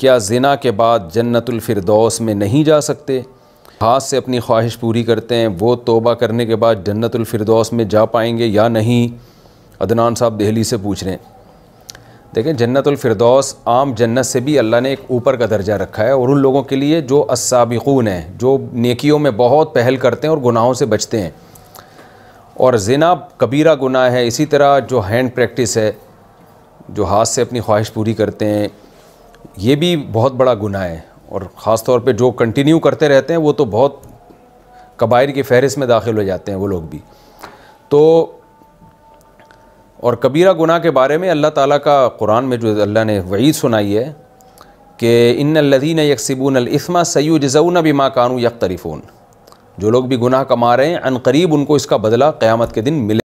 क्या ज़िना के बाद जन्नतफरदौस में नहीं जा सकते हाथ से अपनी ख्वाहिश पूरी करते हैं वो तोबा करने के बाद जन्नतफरदौस में जा पाएंगे या नहीं अदनान साहब दिल्ली से पूछ रहे हैं देखें जन्नतफरदौस आम जन्नत से भी अल्लाह ने एक ऊपर का दर्जा रखा है और उन लोगों के लिए जो असाबिकून हैं जो नेकियों में बहुत पहल करते हैं और गुनाहों से बचते हैं और जिना कबीरा गुनाह है इसी तरह जो हैंड प्रैक्टिस है जो हाथ से अपनी ख्वाहिश पूरी करते हैं ये भी बहुत बड़ा गुनाह है और ख़ास तौर पे जो कंटिन्यू करते रहते हैं वो तो बहुत कबायर की फहरिस्त में दाखिल हो जाते हैं वो लोग भी तो और कबीरा गुनाह के बारे में अल्लाह ताला का कुरान में जो अल्लाह ने वही सुनाई है कि इन लदीन यकसिबून अलस्मा सयू जजऊन माँ कानू यकतरफ़ून जो लोग भी गुनाह कमा रहे हैं अनकरीब उनको इसका बदला क़्यामत के दिन मिले